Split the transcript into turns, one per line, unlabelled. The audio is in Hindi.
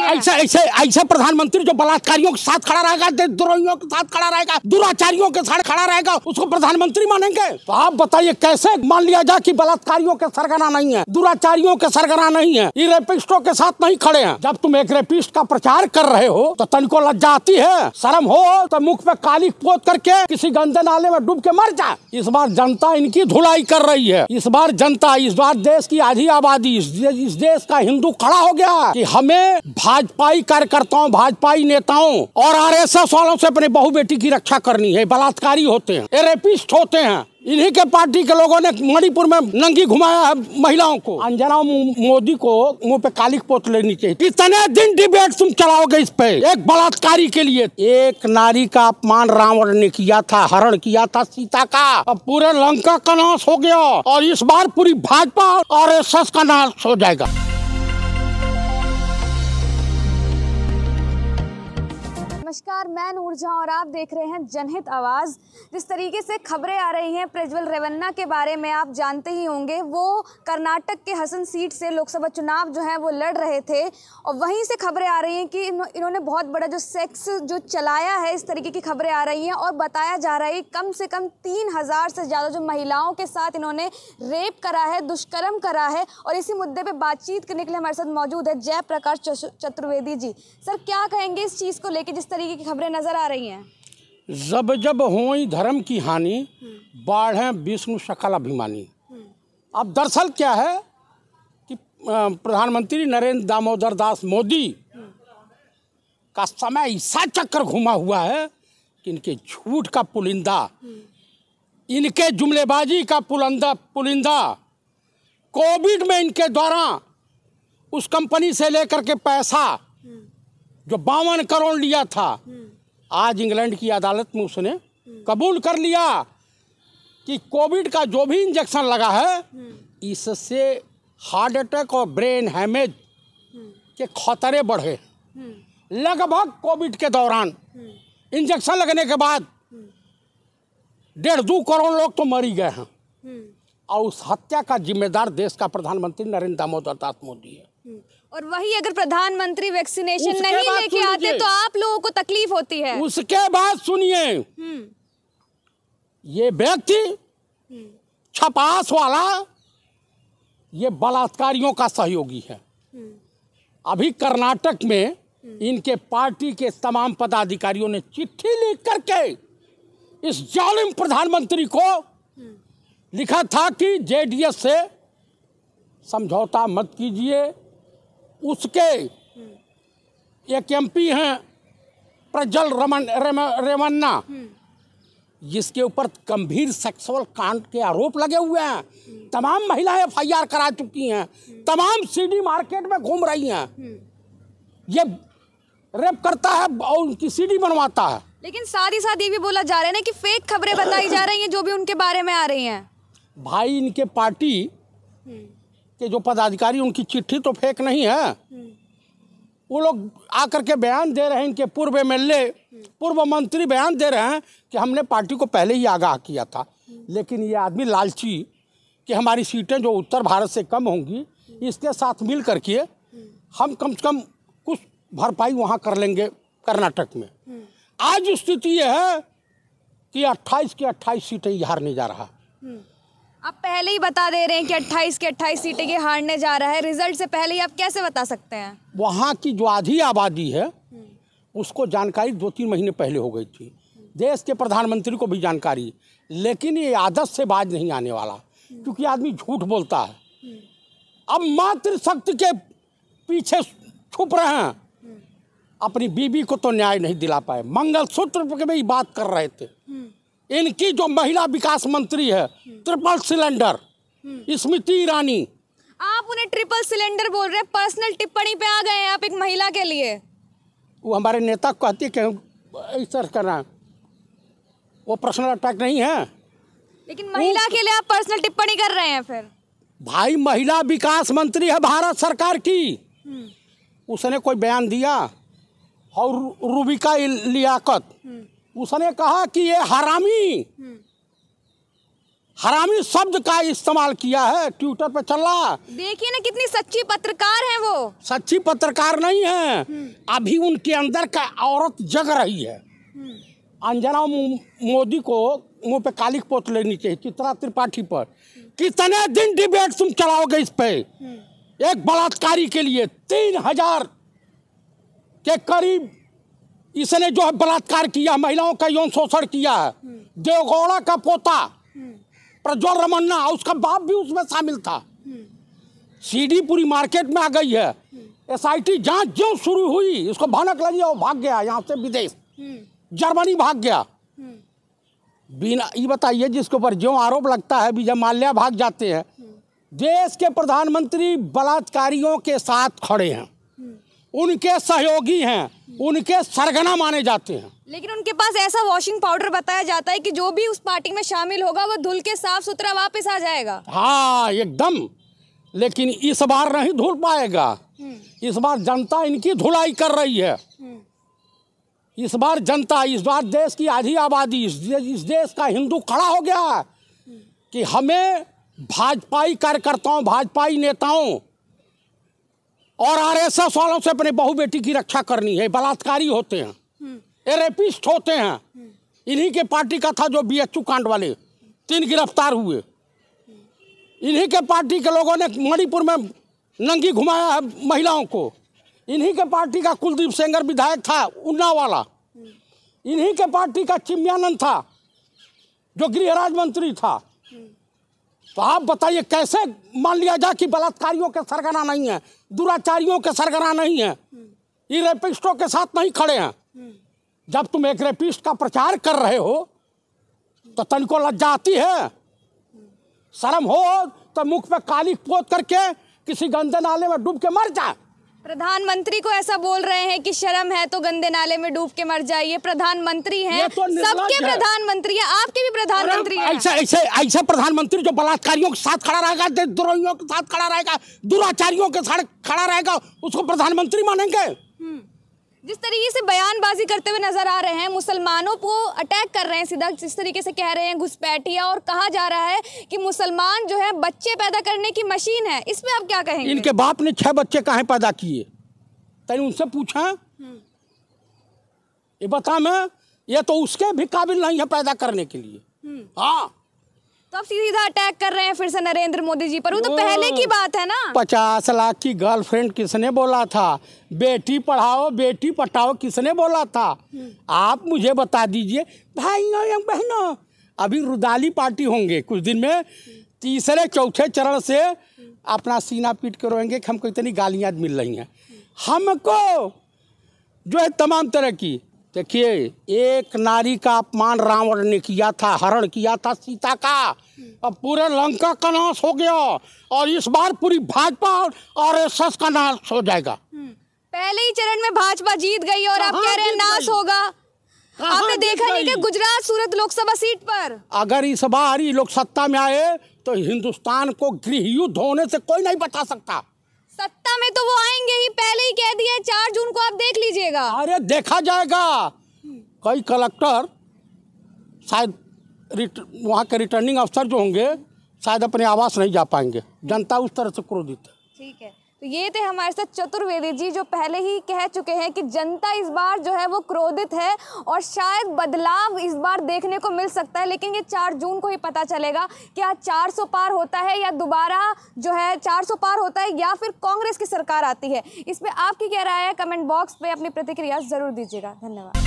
ऐसा ऐसे ऐसे प्रधानमंत्री जो बलात्कारियों के साथ खड़ा रहेगा देशद्रोहियों के साथ खड़ा रहेगा दुराचारियों के साथ खड़ा रहेगा उसको प्रधानमंत्री मानेंगे तो आप बताइए कैसे मान लिया जाए कि बलात्कारियों के सरगना नहीं है दुराचारियों के सरगना नहीं है ये रेपिस्टों के साथ नहीं खड़े हैं जब तुम एक रेपिस्ट का प्रचार कर रहे हो तो तन को लज्जा आती है शर्म हो तो मुख पे काली पोत करके किसी गंदे नाले में डूब के मर जाए इस बार जनता इनकी धुलाई कर रही है इस बार जनता इस बार देश की आधी आबादी इस देश का हिंदू खड़ा हो गया की हमें भाजपाई कार्यकर्ताओं भाजपाई नेताओं और आरएसएस वालों से अपने बहु बेटी की रक्षा करनी है बलात्कारी होते हैं रेपिस्ट होते हैं इन्हीं के पार्टी के लोगों ने मणिपुर में नंगी घुमाया है महिलाओं को अंजना मोदी को मुंह पे काली पोत लेनी चाहिए कितने दिन डिबेट तुम चलाओगे इस पे एक बलात्कारी के लिए एक नारी का अपमान रावण ने किया था हरण किया था सीता का अब पूरे लंका का नाश हो गया और इस बार पूरी भाजपा और एस का नाश हो जाएगा
नमस्कार मैं नूर और आप देख रहे हैं जनहित आवाज़ जिस तरीके से खबरें आ रही हैं प्रज्वल रेवन्ना के बारे में आप जानते ही होंगे वो कर्नाटक के हसन सीट से लोकसभा चुनाव जो है वो लड़ रहे थे और वहीं से खबरें आ रही हैं कि इन्होंने बहुत बड़ा जो सेक्स जो चलाया है इस तरीके की खबरें आ रही हैं और बताया जा रहा है कम से कम तीन हज़ार से ज़्यादा जो महिलाओं के साथ इन्होंने रेप करा है दुष्कर्म करा है और इसी मुद्दे पर बातचीत करने के लिए हमारे साथ मौजूद है जयप्रकाश चतुर्वेदी जी सर क्या कहेंगे इस चीज़ को लेकर जिस तरीके तरीके की खबरें नजर आ रही हैं
जब जब हो धर्म की हानि बाढ़ विष्णु सकल अभिमानी अब दरअसल क्या है कि प्रधानमंत्री नरेंद्र दामोदर दास मोदी का समय ऐसा चक्कर घुमा हुआ है कि इनके झूठ का पुलिंदा इनके जुमलेबाजी का पुलंदा पुलिंदा कोविड में इनके द्वारा उस कंपनी से लेकर के पैसा जो बावन करोड़ लिया था आज इंग्लैंड की अदालत में उसने कबूल कर लिया कि कोविड का जो भी इंजेक्शन लगा है इससे हार्ट अटैक और ब्रेन हैमेज के खतरे बढ़े लगभग कोविड के दौरान इंजेक्शन लगने के बाद डेढ़ दो करोड़ लोग तो मरी गए हैं और उस हत्या का जिम्मेदार देश का प्रधानमंत्री नरेंद्र दामोदर दास मोदी है
और वही अगर प्रधानमंत्री वैक्सीनेशन नहीं लेके आते तो आप लोगों को तकलीफ होती है
उसके बाद सुनिए हम्म। ये व्यक्ति हम्म। छपास वाला ये बलात्कारियों का सहयोगी है हम्म। अभी कर्नाटक में इनके पार्टी के तमाम पदाधिकारियों ने चिट्ठी लिख करके इस जालिम प्रधानमंत्री को लिखा था कि जेडीएस से समझौता मत कीजिए उसके एक एम पी हैं प्रज्वल रमन रेम, रेमन्ना जिसके ऊपर गंभीर सेक्सुअल कांड के आरोप लगे हुए हैं तमाम महिलाएं एफ करा चुकी हैं तमाम सीडी मार्केट में घूम रही हैं ये रेप करता है और उनकी सीडी बनवाता है
लेकिन साथ ही साथ ये भी बोला जा रहा है ना कि फेक खबरें बताई जा रही हैं जो भी उनके बारे में आ रही हैं
भाई इनके पार्टी कि जो पदाधिकारी उनकी चिट्ठी तो फेक नहीं है वो लोग आकर के बयान दे रहे हैं इनके पूर्व एम पूर्व मंत्री बयान दे रहे हैं कि हमने पार्टी को पहले ही आगाह किया था लेकिन ये आदमी लालची कि हमारी सीटें जो उत्तर भारत से कम होंगी इसके साथ मिल करके हम कम से कम कुछ भरपाई वहाँ कर लेंगे कर्नाटक में आज स्थिति यह है कि 28 की 28 सीटें हारने जा रहा
आप पहले ही बता दे रहे हैं कि 28 के 28 सीटें के हारने जा रहा है रिजल्ट से पहले ही आप कैसे बता सकते हैं
वहाँ की जो आधी आबादी है उसको जानकारी दो तीन महीने पहले हो गई थी देश के प्रधानमंत्री को भी जानकारी लेकिन ये आदत से बाज नहीं आने वाला क्योंकि आदमी झूठ बोलता है अब मातृशक्ति के पीछे छुप रहे हैं अपनी बीबी को तो न्याय नहीं दिला पाए मंगलसूत्र पे भी बात कर रहे थे इनकी जो महिला विकास मंत्री है ट्रिपल सिलेंडर स्मृति ईरानी
आप उन्हें ट्रिपल सिलेंडर बोल रहे हैं पर्सनल टिप्पणी पे आ गए हैं आप एक महिला के
लिए वो हमारे नेता कहती कि सर कर रहा वो पर्सनल अटैक नहीं है
लेकिन महिला के लिए आप पर्सनल टिप्पणी कर रहे हैं फिर
भाई महिला विकास मंत्री है भारत सरकार की
हम्म।
उसने कोई बयान दिया और रूबिका लियाकत हम्म। उसने कहा कि ये हरामी हम्म। हरामी शब्द का इस्तेमाल किया है ट्विटर पे चल रहा
देखिए ना कितनी सच्ची पत्रकार है वो
सच्ची पत्रकार नहीं है हम्म। अभी उनके अंदर का औरत जग रही है हम्म। अंजना मोदी को मुंह पे कालिक पोत लेनी चाहिए चित्रा त्रिपाठी पर कितने दिन डिबेट तुम चलाओगे इस पे एक बलात्कारी के लिए तीन हजार के करीब इसने जो है बलात्कार किया महिलाओं का यौन शोषण किया है हम्म। देवगौड़ा का पोता हम्म। प्रज्वल रमन्ना उसका बाप भी उसमें शामिल था हम्म। सीडी पूरी मार्केट में आ गई है एस आई टी जाँच जो शुरू हुई इसको भनक लगी और भाग गया यहाँ से विदेश जर्मनी भाग गया बिना ये बताइए जिसके ऊपर जो आरोप लगता है विजय माल्या भाग जाते हैं देश के प्रधानमंत्री बलात्कारियों के साथ खड़े हैं उनके सहयोगी हैं उनके सरगना माने जाते हैं
लेकिन उनके पास ऐसा वॉशिंग पाउडर बताया जाता है कि जो भी उस पार्टी में शामिल होगा वो धुल के साफ सुथरा वापस आ जाएगा
हाँ एकदम लेकिन इस बार नहीं धुल पाएगा हम्म। इस बार जनता इनकी धुलाई कर रही है हम्म। इस बार जनता इस बार देश की आधी आबादी इस, दे, इस देश का हिंदू खड़ा हो गया हम्म। कि हमें भाजपाई कार्यकर्ताओं भाजपाई नेताओं और आरएसएस वालों से अपने बहु बेटी की रक्षा करनी है बलात्कारी होते हैं
हम्म।
एरेपिस्ट होते हैं हम्म। इन्हीं के पार्टी का था जो बीएचयू कांड वाले तीन गिरफ्तार हुए इन्हीं के पार्टी के लोगों ने मणिपुर में नंगी घुमाया है महिलाओं को इन्हीं के पार्टी का कुलदीप सेंगर विधायक था उन्ना वाला हम्म। इन्हीं के पार्टी का चिम्यानंद था जो गृह राज्य मंत्री था तो आप बताइए कैसे मान लिया जाए कि बलात्कारियों के सरगना नहीं है दुराचारियों के सरगना नहीं है ये रेपिस्टों के साथ नहीं खड़े हैं जब तुम एक रेपिस्ट का प्रचार कर रहे हो तो तन को लज्जा आती है शर्म हो तो मुख पे काली पोत करके किसी गंदे नाले में डूब के मर जाए
प्रधानमंत्री को ऐसा बोल रहे हैं कि शर्म है तो गंदे नाले में डूब के मर जाइए प्रधानमंत्री हैं तो सबके प्रधानमंत्री हैं आपके भी प्रधानमंत्री हैं ऐसा
ऐसे ऐसा प्रधानमंत्री जो बलात्कारियों के साथ खड़ा रहेगा द्रोहियों के साथ खड़ा रहेगा दुराचारियों के साथ खड़ा रहेगा उसको प्रधानमंत्री मानेंगे हम्म।
जिस तरीके से बयानबाजी करते हुए नजर आ रहे हैं मुसलमानों को अटैक कर रहे हैं सीधा जिस तरीके से कह रहे हैं घुसपैठिया और कहा जा रहा है कि मुसलमान जो है बच्चे पैदा करने की मशीन है इसमें आप क्या कहेंगे इनके
बाप ने छह बच्चे कहा पैदा किए तेने उनसे पूछा ये बता मैं ये तो उसके भी काबिल नहीं है पैदा करने के लिए
हम्म। हाँ तो सीधा अटैक कर रहे हैं फिर से नरेंद्र मोदी जी पर वो तो पहले की बात है ना
पचास लाख की गर्लफ्रेंड किसने बोला था बेटी पढ़ाओ बेटी पटाओ किसने बोला था आप मुझे बता दीजिए भाइयों या बहनों अभी रुदाली पार्टी होंगे कुछ दिन में तीसरे चौथे चरण से अपना सीना पीट के रोएंगे कि हमको इतनी गालियाँ मिल रही हैं हमको जो है तमाम तरह की देखिए एक नारी का अपमान रावण ने किया था हरण किया था सीता का अब पूरे लंका का नाश हो गया और इस बार पूरी भाजपा और एस का नाश हो जाएगा
हम्म, पहले ही चरण में भाजपा जीत गई और आप कह रहे हैं नाश होगा आपने देखा नहीं क्या गुजरात सूरत लोकसभा सीट पर
अगर इस बार ही लोग सत्ता में आए तो हिंदुस्तान को गृह युद्ध होने से कोई नहीं बचा सकता
सत्ता में तो वो आएंगे ही पहले ही कह दिया चार जून को आप
देख लीजिएगा अरे देखा जाएगा कई कलेक्टर शायद वहाँ के रिटर्निंग अफसर जो होंगे शायद अपने आवास नहीं जा पाएंगे जनता उस तरह से क्रोधित है
ठीक है तो ये थे हमारे साथ चतुर्वेदी जी जो पहले ही कह चुके हैं कि जनता इस बार जो है वो क्रोधित है और शायद बदलाव इस बार देखने को मिल सकता है लेकिन ये चार जून को ही पता चलेगा क्या चार सौ पार होता है या दोबारा जो है चार सौ पार होता है या फिर कांग्रेस की सरकार आती है इस पर आपकी क्या राय है कमेंट बॉक्स पर अपनी प्रतिक्रिया ज़रूर दीजिएगा धन्यवाद